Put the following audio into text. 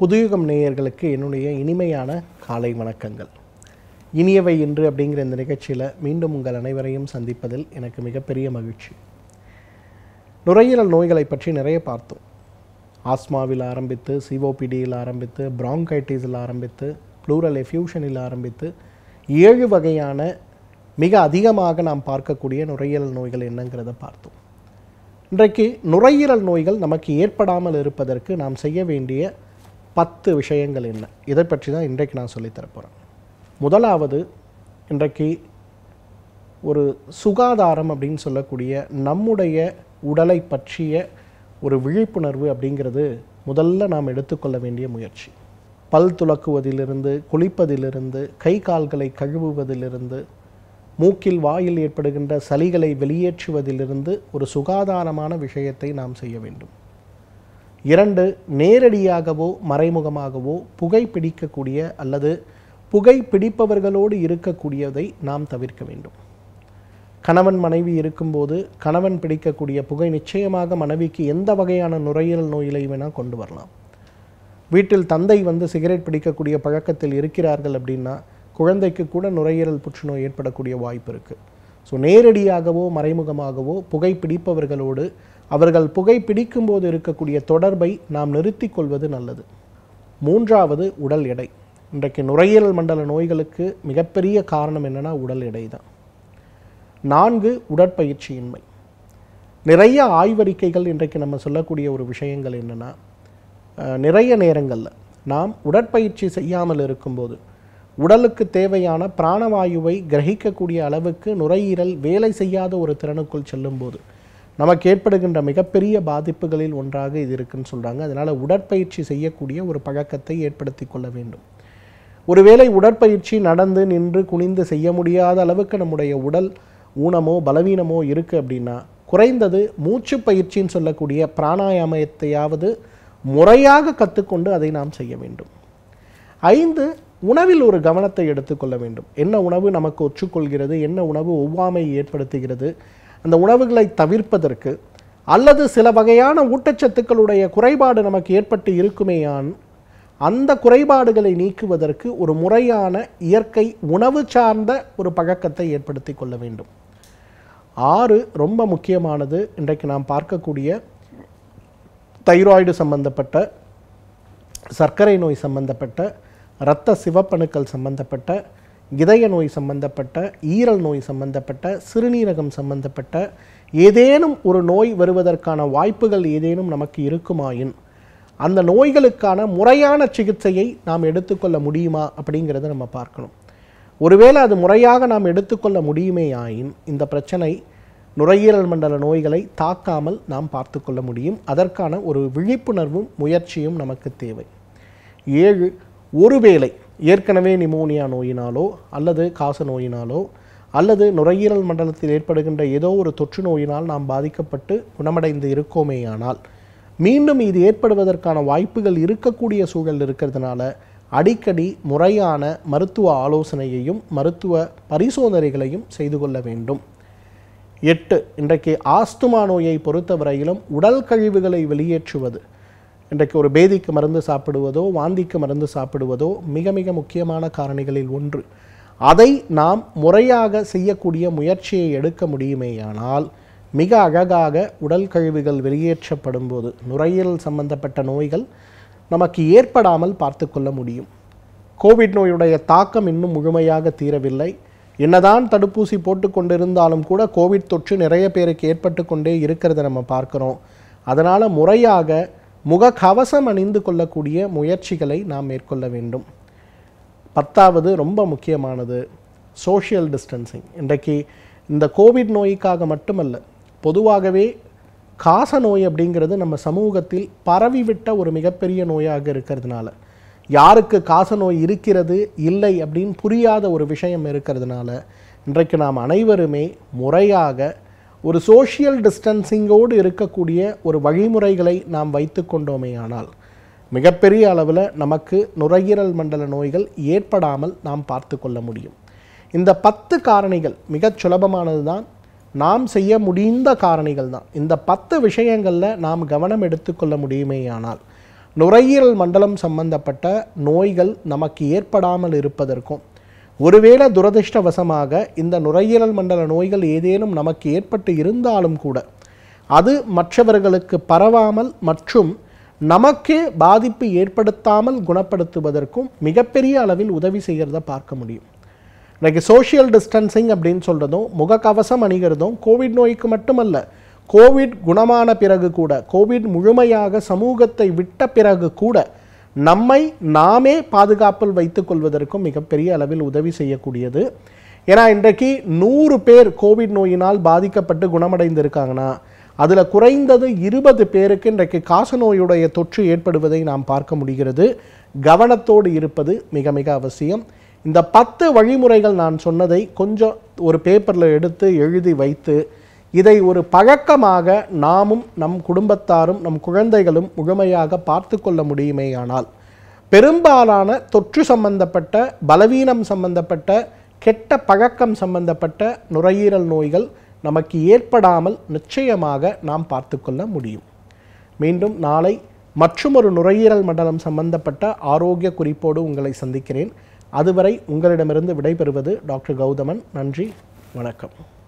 புதுயுகம் நேயர்களுக்கு என்னுடைய இனிமையான காலை வணக்கங்கள் இனியவை இன்று அப்படிங்கிற இந்த நிகழ்ச்சியில் மீண்டும் உங்கள் அனைவரையும் சந்திப்பதில் எனக்கு மிகப்பெரிய மகிழ்ச்சி நுரையீரல் நோய்களை பற்றி நிறைய பார்த்தோம் ஆஸ்மாவில் ஆரம்பித்து சிஓபிடியில் ஆரம்பித்து பிராங்கைட்டிஸில் ஆரம்பித்து ப்ளூரல் எஃப்யூஷனில் ஆரம்பித்து ஏழு வகையான மிக அதிகமாக நாம் பார்க்கக்கூடிய நுரையீரல் நோய்கள் என்னங்கிறத பார்த்தோம் இன்றைக்கு நுரையீரல் நோய்கள் நமக்கு ஏற்படாமல் இருப்பதற்கு நாம் செய்ய வேண்டிய பத்து விஷயங்கள் என்ன இதை பற்றி தான் இன்றைக்கு நான் சொல்லித்தரப்போகிறேன் முதலாவது இன்றைக்கு ஒரு சுகாதாரம் அப்படின்னு சொல்லக்கூடிய நம்முடைய உடலை பற்றிய ஒரு விழிப்புணர்வு அப்படிங்கிறது முதல்ல நாம் எடுத்துக்கொள்ள வேண்டிய முயற்சி பல் துலக்குவதிலிருந்து குளிப்பதிலிருந்து கை கால்களை கழுவுவதிலிருந்து மூக்கில் வாயில் ஏற்படுகின்ற சளிகளை வெளியேற்றுவதிலிருந்து ஒரு சுகாதாரமான விஷயத்தை நாம் செய்ய வேண்டும் இரண்டு நேரடியாகவோ மறைமுகமாகவோ புகைப்பிடிக்கக்கூடிய அல்லது புகைப்பிடிப்பவர்களோடு இருக்கக்கூடியதை நாம் தவிர்க்க வேண்டும் கணவன் மனைவி இருக்கும்போது கணவன் பிடிக்கக்கூடிய புகை நிச்சயமாக மனைவிக்கு எந்த வகையான நுரையீரல் நோயிலை வேணால் கொண்டு வரலாம் வீட்டில் தந்தை வந்து சிகரெட் பிடிக்கக்கூடிய பழக்கத்தில் இருக்கிறார்கள் அப்படின்னா குழந்தைக்கு கூட நுரையீரல் புற்றுநோய் ஏற்படக்கூடிய வாய்ப்பு இருக்குது ஸோ நேரடியாகவோ மறைமுகமாகவோ புகைப்பிடிப்பவர்களோடு அவர்கள் பிடிக்கும் போது இருக்கக்கூடிய தொடர்பை நாம் நிறுத்தி கொள்வது நல்லது மூன்றாவது உடல் எடை இன்றைக்கு நுரையீரல் மண்டல நோய்களுக்கு மிகப்பெரிய காரணம் என்னென்னா உடல் எடை தான் நான்கு உடற்பயிற்சியின்மை நிறைய ஆய்வறிக்கைகள் இன்றைக்கு நம்ம சொல்லக்கூடிய ஒரு விஷயங்கள் என்னென்னா நிறைய நேரங்களில் நாம் உடற்பயிற்சி செய்யாமல் இருக்கும்போது உடலுக்கு தேவையான பிராணவாயுவை கிரகிக்கக்கூடிய அளவுக்கு நுரையீரல் வேலை செய்யாத ஒரு திறனுக்குள் செல்லும்போது நமக்கு ஏற்படுகின்ற மிகப்பெரிய பாதிப்புகளில் ஒன்றாக இது இருக்குன்னு சொல்கிறாங்க அதனால் உடற்பயிற்சி செய்யக்கூடிய ஒரு பழக்கத்தை ஏற்படுத்தி கொள்ள வேண்டும் ஒருவேளை உடற்பயிற்சி நடந்து நின்று குனிந்து செய்ய முடியாத அளவுக்கு நம்முடைய உடல் ஊனமோ பலவீனமோ இருக்குது அப்படின்னா குறைந்தது மூச்சு பயிற்சின்னு சொல்லக்கூடிய பிராணாயாமத்தையாவது முறையாக கற்றுக்கொண்டு அதை நாம் செய்ய வேண்டும் ஐந்து உணவில் ஒரு கவனத்தை எடுத்துக்கொள்ள வேண்டும் என்ன உணவு நமக்கு ஒற்றுக்கொள்கிறது என்ன உணவு ஒவ்வாமை ஏற்படுத்துகிறது அந்த உணவுகளை தவிர்ப்பதற்கு அல்லது சில வகையான ஊட்டச்சத்துக்களுடைய குறைபாடு நமக்கு ஏற்பட்டு இருக்குமேயான் அந்த குறைபாடுகளை நீக்குவதற்கு ஒரு முறையான இயற்கை உணவு சார்ந்த ஒரு பழக்கத்தை ஏற்படுத்தி கொள்ள வேண்டும் ஆறு ரொம்ப முக்கியமானது இன்றைக்கு நாம் பார்க்கக்கூடிய தைராய்டு சம்பந்தப்பட்ட சர்க்கரை நோய் சம்பந்தப்பட்ட இரத்த சிவப்பணுக்கள் சம்பந்தப்பட்ட இதய நோய் சம்பந்தப்பட்ட ஈரல் நோய் சம்பந்தப்பட்ட சிறுநீரகம் சம்பந்தப்பட்ட ஏதேனும் ஒரு நோய் வருவதற்கான வாய்ப்புகள் ஏதேனும் நமக்கு இருக்குமாயின் அந்த நோய்களுக்கான முறையான சிகிச்சையை நாம் எடுத்துக்கொள்ள முடியுமா அப்படிங்கிறத நம்ம பார்க்கணும் ஒருவேளை அது முறையாக நாம் எடுத்துக்கொள்ள முடியுமே ஆயின் இந்த பிரச்சனை நுரையீரல் மண்டல நோய்களை தாக்காமல் நாம் பார்த்து கொள்ள முடியும் அதற்கான ஒரு விழிப்புணர்வும் முயற்சியும் நமக்கு தேவை ஏழு ஒருவேளை ஏற்கனவே நிமோனியா நோயினாலோ அல்லது காச நோயினாலோ அல்லது நுரையீரல் மண்டலத்தில் ஏற்படுகின்ற ஏதோ ஒரு தொற்று நோயினால் நாம் பாதிக்கப்பட்டு குணமடைந்து இருக்கோமேயானால் மீண்டும் இது ஏற்படுவதற்கான வாய்ப்புகள் இருக்கக்கூடிய சூழல் இருக்கிறதுனால அடிக்கடி முறையான மருத்துவ ஆலோசனையையும் மருத்துவ பரிசோதனைகளையும் செய்து கொள்ள வேண்டும் எட்டு இன்றைக்கு ஆஸ்துமா நோயை பொறுத்தவரையிலும் உடல் கழிவுகளை வெளியேற்றுவது இன்றைக்கு ஒரு பேதிக்கு மருந்து சாப்பிடுவதோ வாந்திக்கு மருந்து சாப்பிடுவதோ மிக மிக முக்கியமான காரணிகளில் ஒன்று அதை நாம் முறையாக செய்யக்கூடிய முயற்சியை எடுக்க முடியுமேயானால் மிக அழகாக உடல் கழிவுகள் வெளியேற்றப்படும் போது நுரையீரல் சம்பந்தப்பட்ட நோய்கள் நமக்கு ஏற்படாமல் பார்த்து கொள்ள முடியும் கோவிட் நோயுடைய தாக்கம் இன்னும் முழுமையாக தீரவில்லை என்னதான் தடுப்பூசி போட்டுக்கொண்டிருந்தாலும் கூட கோவிட் தொற்று நிறைய பேருக்கு ஏற்பட்டு கொண்டே இருக்கிறத நம்ம பார்க்குறோம் அதனால் முறையாக முக கவசம் அணிந்து கொள்ளக்கூடிய முயற்சிகளை நாம் மேற்கொள்ள வேண்டும் பத்தாவது ரொம்ப முக்கியமானது சோஷியல் டிஸ்டன்சிங் இன்றைக்கு இந்த கோவிட் நோய்க்காக மட்டுமல்ல பொதுவாகவே காச நோய் அப்படிங்கிறது நம்ம சமூகத்தில் பரவிவிட்ட ஒரு மிகப்பெரிய நோயாக இருக்கிறதுனால யாருக்கு காச நோய் இருக்கிறது இல்லை அப்படின்னு புரியாத ஒரு விஷயம் இருக்கிறதுனால இன்றைக்கு நாம் அனைவருமே முறையாக ஒரு சோஷியல் டிஸ்டன்சிங்கோடு இருக்கக்கூடிய ஒரு வழிமுறைகளை நாம் வைத்து கொண்டோமேயானால் மிகப்பெரிய அளவில் நமக்கு நுரையீரல் மண்டல நோய்கள் ஏற்படாமல் நாம் பார்த்து கொள்ள முடியும் இந்த பத்து காரணிகள் மிகச் சுலபமானது தான் நாம் செய்ய முடிந்த காரணிகள் தான் இந்த பத்து விஷயங்களில் நாம் கவனம் எடுத்துக்கொள்ள முடியுமேயானால் நுரையீரல் மண்டலம் சம்பந்தப்பட்ட நோய்கள் நமக்கு ஏற்படாமல் இருப்பதற்கும் ஒருவேளை துரதிருஷ்டவசமாக இந்த நுரையீரல் மண்டல நோய்கள் ஏதேனும் நமக்கு ஏற்பட்டு இருந்தாலும் கூட அது மற்றவர்களுக்கு பரவாமல் மற்றும் நமக்கு பாதிப்பு ஏற்படுத்தாமல் குணப்படுத்துவதற்கும் மிகப்பெரிய அளவில் உதவி செய்கிறத பார்க்க முடியும் இன்றைக்கு சோஷியல் டிஸ்டன்சிங் அப்படின்னு சொல்கிறதும் முகக்கவசம் அணிகிறதும் கோவிட் நோய்க்கு மட்டுமல்ல கோவிட் குணமான பிறகு கூட கோவிட் முழுமையாக சமூகத்தை விட்ட பிறகு கூட நம்மை நாமே பாதுகாப்பில் வைத்துக் கொள்வதற்கும் மிகப்பெரிய அளவில் உதவி செய்யக்கூடியது ஏன்னா இன்றைக்கு நூறு பேர் கோவிட் நோயினால் பாதிக்கப்பட்டு குணமடைந்திருக்காங்கன்னா அதில் குறைந்தது இருபது பேருக்கு இன்றைக்கு காசநோயுடைய தொற்று ஏற்படுவதை நாம் பார்க்க முடிகிறது கவனத்தோடு இருப்பது மிக மிக அவசியம் இந்த பத்து வழிமுறைகள் நான் சொன்னதை கொஞ்சம் ஒரு பேப்பரில் எடுத்து எழுதி வைத்து இதை ஒரு பழக்கமாக நாமும் நம் குடும்பத்தாரும் நம் குழந்தைகளும் முழுமையாக பார்த்து கொள்ள முடியுமேயானால் பெரும்பாலான தொற்று சம்பந்தப்பட்ட பலவீனம் சம்பந்தப்பட்ட கெட்ட பழக்கம் சம்பந்தப்பட்ட நுரையீரல் நோய்கள் நமக்கு ஏற்படாமல் நிச்சயமாக நாம் பார்த்து கொள்ள முடியும் மீண்டும் நாளை மற்றும் ஒரு நுரையீரல் மண்டலம் சம்பந்தப்பட்ட ஆரோக்கிய குறிப்போடு உங்களை சந்திக்கிறேன் அதுவரை உங்களிடமிருந்து விடைபெறுவது டாக்டர் கௌதமன் நன்றி வணக்கம்